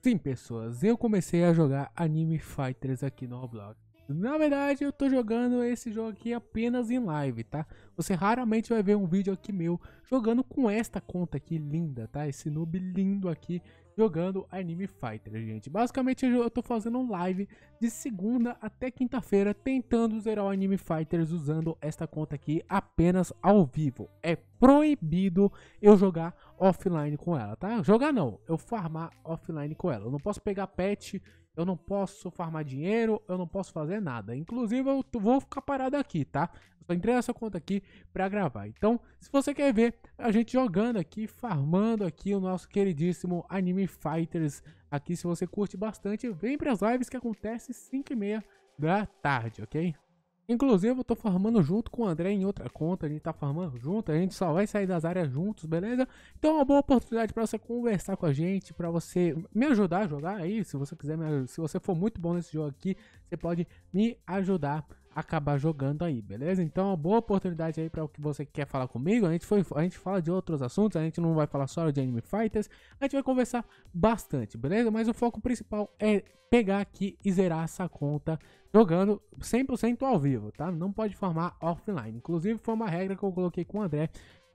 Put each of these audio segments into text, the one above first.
Sim, pessoas, eu comecei a jogar Anime Fighters aqui no Roblox. Na verdade, eu tô jogando esse jogo aqui apenas em live, tá? Você raramente vai ver um vídeo aqui meu jogando com esta conta aqui linda, tá? Esse noob lindo aqui jogando Anime Fighter, gente. Basicamente, eu tô fazendo live de segunda até quinta-feira tentando zerar o Anime Fighters usando esta conta aqui apenas ao vivo. É proibido eu jogar offline com ela, tá? Jogar não, eu farmar offline com ela. Eu não posso pegar pet eu não posso farmar dinheiro, eu não posso fazer nada. Inclusive, eu vou ficar parado aqui, tá? Eu só entrei nessa conta aqui para gravar. Então, se você quer ver a gente jogando aqui, farmando aqui o nosso queridíssimo Anime Fighters aqui, se você curte bastante, vem para as lives que acontece 5 e meia da tarde, ok? Inclusive, eu tô farmando junto com o André em outra conta. A gente tá farmando junto, a gente só vai sair das áreas juntos, beleza? Então é uma boa oportunidade para você conversar com a gente, para você me ajudar a jogar aí. Se você quiser, se você for muito bom nesse jogo aqui, você pode me ajudar acabar jogando aí, beleza? Então, uma boa oportunidade aí para o que você quer falar comigo. A gente, foi, a gente fala de outros assuntos, a gente não vai falar só de Anime Fighters, a gente vai conversar bastante, beleza? Mas o foco principal é pegar aqui e zerar essa conta jogando 100% ao vivo, tá? Não pode formar offline. Inclusive, foi uma regra que eu coloquei com o André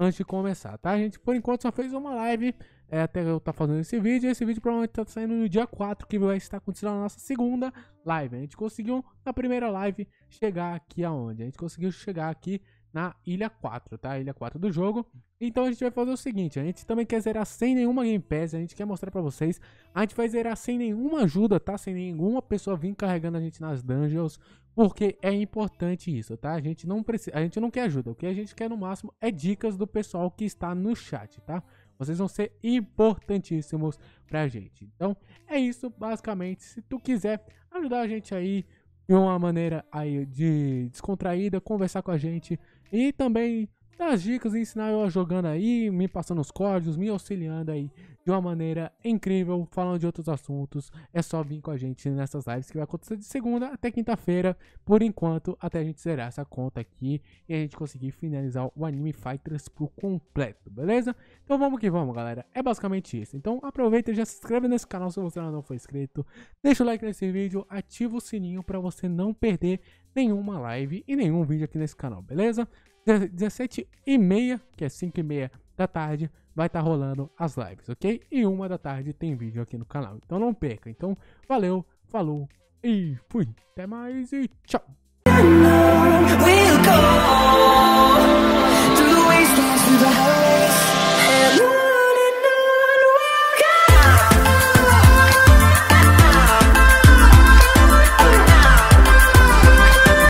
antes de começar, tá, gente? Por enquanto só fez uma live é, até eu estar tá fazendo esse vídeo. Esse vídeo provavelmente está saindo no dia 4, que vai estar acontecendo a nossa segunda live. A gente conseguiu, na primeira live, chegar aqui aonde? A gente conseguiu chegar aqui na Ilha 4, tá? Ilha 4 do jogo. Então a gente vai fazer o seguinte, a gente também quer zerar sem nenhuma Game Pass, a gente quer mostrar pra vocês. A gente vai zerar sem nenhuma ajuda, tá? Sem nenhuma pessoa vir carregando a gente nas dungeons, porque é importante isso, tá? A gente não precisa, a gente não quer ajuda, o que a gente quer no máximo é dicas do pessoal que está no chat, tá? Vocês vão ser importantíssimos pra gente. Então, é isso basicamente. Se tu quiser ajudar a gente aí de uma maneira aí de descontraída, conversar com a gente, e também as dicas, ensinar eu jogando aí, me passando os códigos, me auxiliando aí de uma maneira incrível, falando de outros assuntos. É só vir com a gente nessas lives que vai acontecer de segunda até quinta-feira, por enquanto, até a gente zerar essa conta aqui e a gente conseguir finalizar o Anime Fighters por completo, beleza? Então vamos que vamos, galera. É basicamente isso. Então aproveita e já se inscreve nesse canal se você ainda não for inscrito. Deixa o like nesse vídeo, ativa o sininho para você não perder nenhuma live e nenhum vídeo aqui nesse canal, beleza? 17 e meia, que é 5 e meia da tarde vai estar tá rolando as lives, ok? E uma da tarde tem vídeo aqui no canal. Então não perca. Então, valeu, falou e fui. Até mais e tchau.